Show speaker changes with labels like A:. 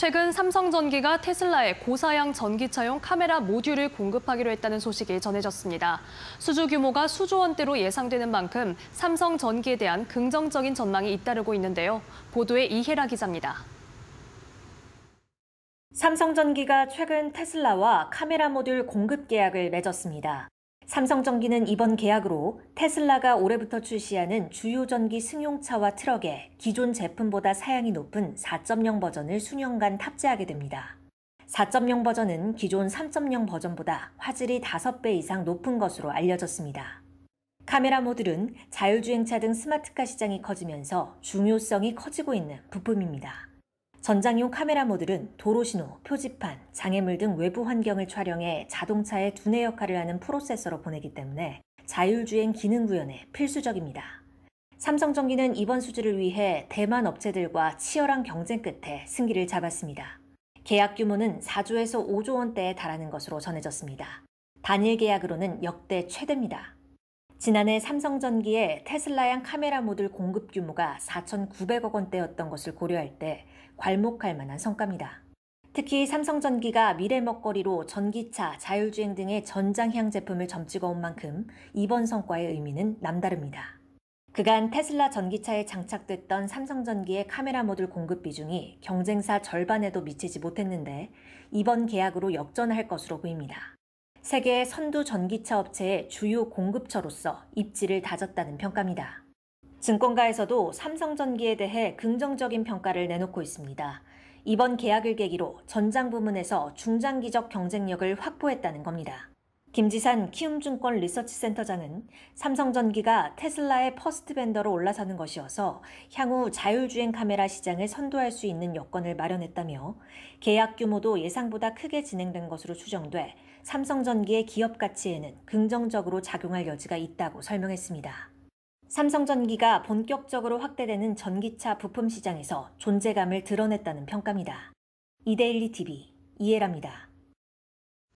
A: 최근 삼성전기가 테슬라에 고사양 전기차용 카메라 모듈을 공급하기로 했다는 소식이 전해졌습니다. 수주 규모가 수조 원대로 예상되는 만큼 삼성전기에 대한 긍정적인 전망이 잇따르고 있는데요. 보도에 이혜라 기자입니다.
B: 삼성전기가 최근 테슬라와 카메라 모듈 공급 계약을 맺었습니다. 삼성전기는 이번 계약으로 테슬라가 올해부터 출시하는 주요 전기 승용차와 트럭에 기존 제품보다 사양이 높은 4.0 버전을 수년간 탑재하게 됩니다. 4.0 버전은 기존 3.0 버전보다 화질이 5배 이상 높은 것으로 알려졌습니다. 카메라 모듈은 자율주행차 등 스마트카 시장이 커지면서 중요성이 커지고 있는 부품입니다. 전장용 카메라 모듈은 도로신호, 표지판, 장애물 등 외부 환경을 촬영해 자동차의 두뇌 역할을 하는 프로세서로 보내기 때문에 자율주행 기능 구현에 필수적입니다. 삼성전기는 이번 수주를 위해 대만 업체들과 치열한 경쟁 끝에 승기를 잡았습니다. 계약 규모는 4조에서 5조 원대에 달하는 것으로 전해졌습니다. 단일 계약으로는 역대 최대입니다. 지난해 삼성전기의 테슬라향 카메라 모듈 공급 규모가 4,900억 원대였던 것을 고려할 때 괄목할 만한 성과입니다. 특히 삼성전기가 미래 먹거리로 전기차, 자율주행 등의 전장향 제품을 점찍어 온 만큼 이번 성과의 의미는 남다릅니다. 그간 테슬라 전기차에 장착됐던 삼성전기의 카메라 모듈 공급 비중이 경쟁사 절반에도 미치지 못했는데 이번 계약으로 역전할 것으로 보입니다. 세계 선두 전기차 업체의 주요 공급처로서 입지를 다졌다는 평가입니다. 증권가에서도 삼성전기에 대해 긍정적인 평가를 내놓고 있습니다. 이번 계약을 계기로 전장 부문에서 중장기적 경쟁력을 확보했다는 겁니다. 김지산 키움증권 리서치센터장은 삼성전기가 테슬라의 퍼스트 벤더로 올라서는 것이어서 향후 자율주행 카메라 시장을 선도할 수 있는 여건을 마련했다며 계약 규모도 예상보다 크게 진행된 것으로 추정돼 삼성전기의 기업 가치에는 긍정적으로 작용할 여지가 있다고 설명했습니다. 삼성전기가 본격적으로 확대되는 전기차 부품 시장에서 존재감을 드러냈다는 평가입니다. 이데일리 TV 이해랍니다.